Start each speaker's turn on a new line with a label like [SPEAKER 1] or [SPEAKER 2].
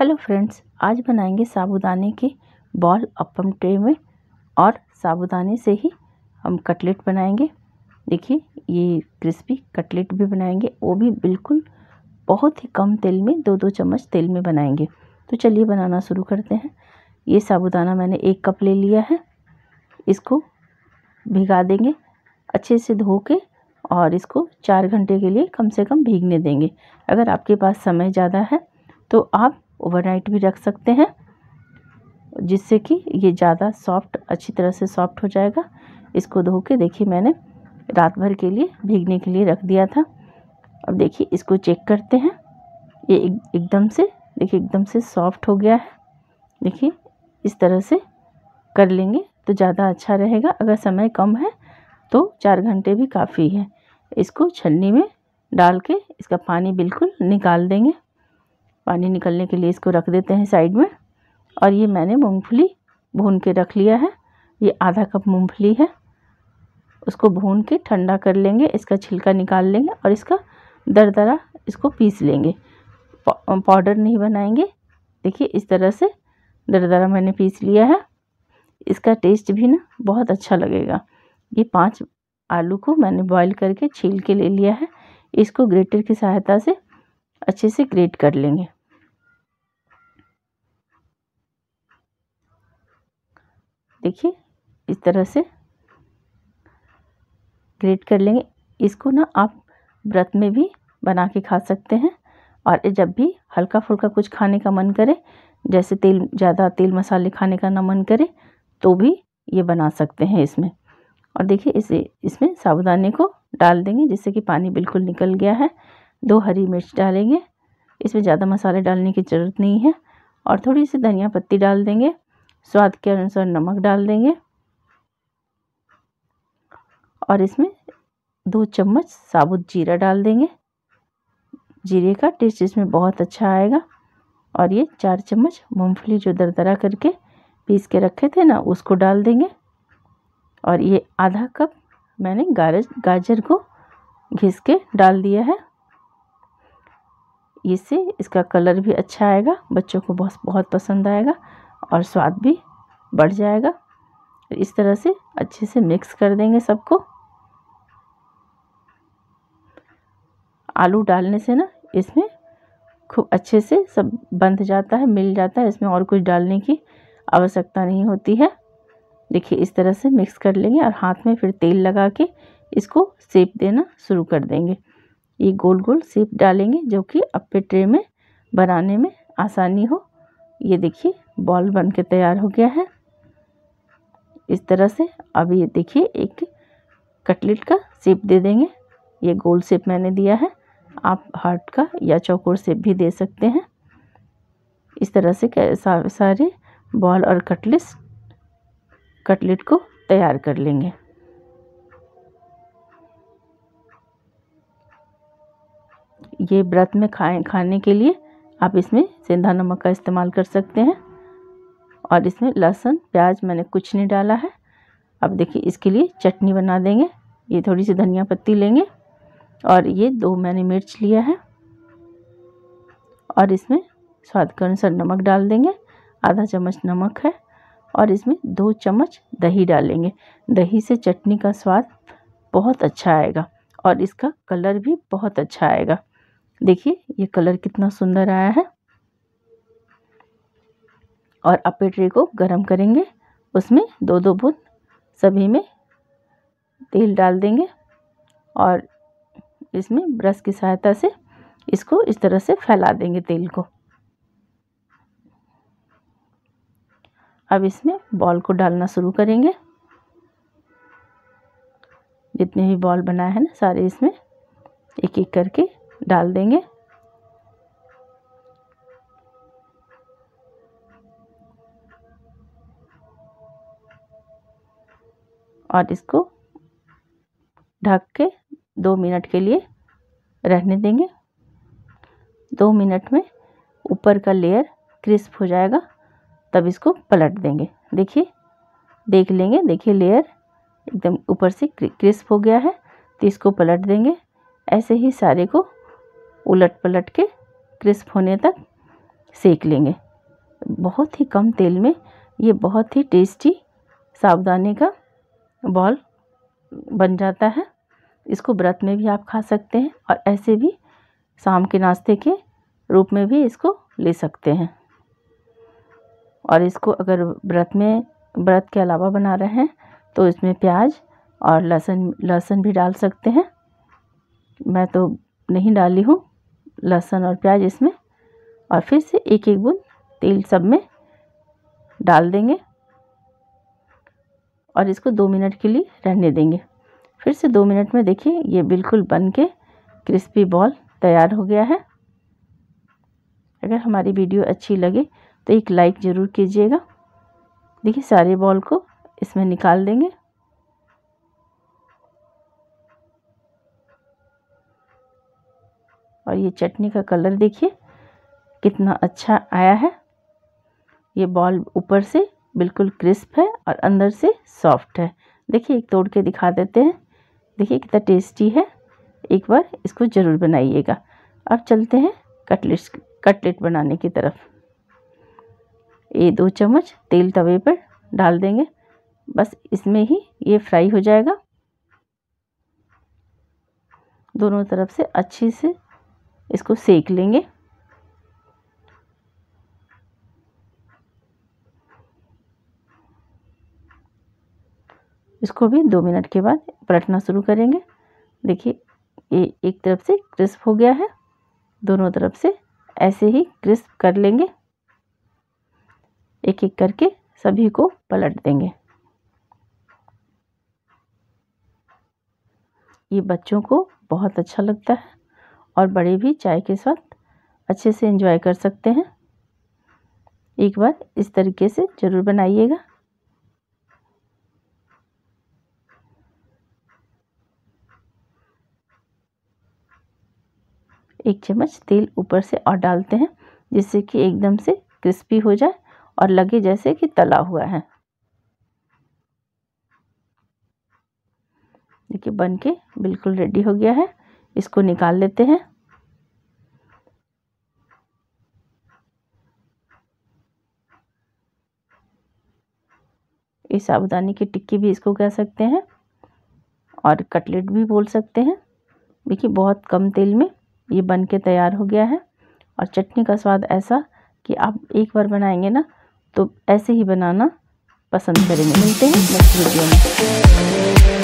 [SPEAKER 1] hello friends आज बनाएंगे साबुदाने की बॉल अपम ट्रे में और साबुदाने से ही हम कटलेट बनाएंगे देखिए ये क्रिस्पी कटलेट भी बनाएंगे वो भी बिल्कुल बहुत ही कम तेल में दो दो चम्मच तेल में बनाएंगे तो चलिए बनाना शुरू करते हैं ये साबुदाना मैंने एक कप ले लिया है इसको भिगा देंगे अच्छे से धो के और इसको चार घंटे के लिए कम से कम भीगने देंगे अगर आपके पास समय ज़्यादा है तो आप ओवरनाइट भी रख सकते हैं जिससे कि ये ज़्यादा सॉफ्ट अच्छी तरह से सॉफ्ट हो जाएगा इसको धो के देखिए मैंने रात भर के लिए भीगने के लिए रख दिया था अब देखिए इसको चेक करते हैं ये एक, एकदम से देखिए एकदम से सॉफ्ट हो गया है देखिए इस तरह से कर लेंगे तो ज़्यादा अच्छा रहेगा अगर समय कम है तो चार घंटे भी काफ़ी है इसको छलनी में डाल के इसका पानी बिल्कुल निकाल देंगे पानी निकलने के लिए इसको रख देते हैं साइड में और ये मैंने मूँगफली भून के रख लिया है ये आधा कप मूँगफली है उसको भून के ठंडा कर लेंगे इसका छिलका निकाल लेंगे और इसका दरदरा इसको पीस लेंगे पाउडर नहीं बनाएंगे देखिए इस तरह से दरदरा मैंने पीस लिया है इसका टेस्ट भी ना बहुत अच्छा लगेगा ये पांच आलू को मैंने बॉईल करके छील के ले लिया है इसको ग्रेटर की सहायता से अच्छे से ग्रेट कर लेंगे देखिए इस तरह से ग्रेट कर लेंगे इसको ना आप व्रत में भी बना के खा सकते हैं और जब भी हल्का फुल्का कुछ खाने का मन करे जैसे तेल ज़्यादा तेल मसाले खाने का ना मन करे तो भी ये बना सकते हैं इसमें और देखिए इसे इसमें साबुदाने को डाल देंगे जिससे कि पानी बिल्कुल निकल गया है दो हरी मिर्च डालेंगे इसमें ज़्यादा मसाले डालने की ज़रूरत नहीं है और थोड़ी सी धनिया पत्ती डाल देंगे स्वाद के अनुसार नमक डाल देंगे और इसमें दो चम्मच साबुत जीरा डाल देंगे जीरे का टेस्ट इसमें बहुत अच्छा आएगा और ये चार चम्मच मूंगफली जो दरदरा करके पीस के रखे थे ना उसको डाल देंगे और ये आधा कप मैंने गाज गाजर को घिस के डाल दिया है इससे इसका कलर भी अच्छा आएगा बच्चों को बहुत बहुत पसंद आएगा और स्वाद भी बढ़ जाएगा तो इस तरह से अच्छे से मिक्स कर देंगे सबको आलू डालने से ना इसमें खूब अच्छे से सब बंध जाता है मिल जाता है इसमें और कुछ डालने की आवश्यकता नहीं होती है देखिए इस तरह से मिक्स कर लेंगे और हाथ में फिर तेल लगा के इसको सेप देना शुरू कर देंगे ये गोल गोल सेप डालेंगे जो कि अपे ट्रे में बनाने में आसानी हो ये देखिए बॉल बन के तैयार हो गया है इस तरह से अब ये देखिए एक कटलेट का सेप दे देंगे ये गोल सेप मैंने दिया है आप हार्ट का या चौकोर सेप भी दे सकते हैं इस तरह से सारे बॉल और कटलेट कटलेट को तैयार कर लेंगे ये व्रत में खाए खाने के लिए आप इसमें सेंधा नमक का इस्तेमाल कर सकते हैं और इसमें लहसुन प्याज मैंने कुछ नहीं डाला है अब देखिए इसके लिए चटनी बना देंगे ये थोड़ी सी धनिया पत्ती लेंगे और ये दो मैंने मिर्च लिया है और इसमें स्वाद के अनुसार नमक डाल देंगे आधा चम्मच नमक है और इसमें दो चम्मच दही डालेंगे दही से चटनी का स्वाद बहुत अच्छा आएगा और इसका कलर भी बहुत अच्छा आएगा देखिए ये कलर कितना सुंदर आया है और अपे ट्रे को गरम करेंगे उसमें दो दो बूंद सभी में तेल डाल देंगे और इसमें ब्रश की सहायता से इसको इस तरह से फैला देंगे तेल को अब इसमें बॉल को डालना शुरू करेंगे जितने भी बॉल बनाए हैं ना सारे इसमें एक एक करके डाल देंगे और इसको ढक के दो मिनट के लिए रहने देंगे दो मिनट में ऊपर का लेयर क्रिस्प हो जाएगा तब इसको पलट देंगे देखिए देख लेंगे देखिए लेयर एकदम ऊपर से क्रिस्प हो गया है तो इसको पलट देंगे ऐसे ही सारे को उलट पलट के क्रिस्प होने तक सेक लेंगे बहुत ही कम तेल में ये बहुत ही टेस्टी साबुदाने का बॉल बन जाता है इसको व्रत में भी आप खा सकते हैं और ऐसे भी शाम के नाश्ते के रूप में भी इसको ले सकते हैं और इसको अगर व्रत में व्रत के अलावा बना रहे हैं तो इसमें प्याज और लहसुन लहसुन भी डाल सकते हैं मैं तो नहीं डाली हूँ लहसुन और प्याज इसमें और फिर से एक एक बूंद तेल सब में डाल देंगे और इसको दो मिनट के लिए रहने देंगे फिर से दो मिनट में देखिए ये बिल्कुल बन के क्रिस्पी बॉल तैयार हो गया है अगर हमारी वीडियो अच्छी लगे तो एक लाइक ज़रूर कीजिएगा देखिए सारे बॉल को इसमें निकाल देंगे और ये चटनी का कलर देखिए कितना अच्छा आया है ये बॉल ऊपर से बिल्कुल क्रिस्प है और अंदर से सॉफ्ट है देखिए एक तोड़ के दिखा देते हैं देखिए कितना टेस्टी है एक बार इसको ज़रूर बनाइएगा अब चलते हैं कटलेट्स कटलेट बनाने की तरफ ये दो चम्मच तेल तवे पर डाल देंगे बस इसमें ही ये फ्राई हो जाएगा दोनों तरफ से अच्छे से इसको सेक लेंगे इसको भी दो मिनट के बाद पलटना शुरू करेंगे देखिए ये एक तरफ से क्रिस्प हो गया है दोनों तरफ से ऐसे ही क्रिस्प कर लेंगे एक एक करके सभी को पलट देंगे ये बच्चों को बहुत अच्छा लगता है और बड़े भी चाय के साथ अच्छे से इंजॉय कर सकते हैं एक बार इस तरीके से ज़रूर बनाइएगा एक चम्मच तेल ऊपर से और डालते हैं जिससे कि एकदम से क्रिस्पी हो जाए और लगे जैसे कि तला हुआ है देखिए बन के बिल्कुल रेडी हो गया है इसको निकाल लेते हैं इस साबुदानी की टिक्की भी इसको कह सकते हैं और कटलेट भी बोल सकते हैं देखिए बहुत कम तेल में ये बन के तैयार हो गया है और चटनी का स्वाद ऐसा कि आप एक बार बनाएंगे ना तो ऐसे ही बनाना पसंद करेंगे मिलते हैं नेक्स्ट वीडियो में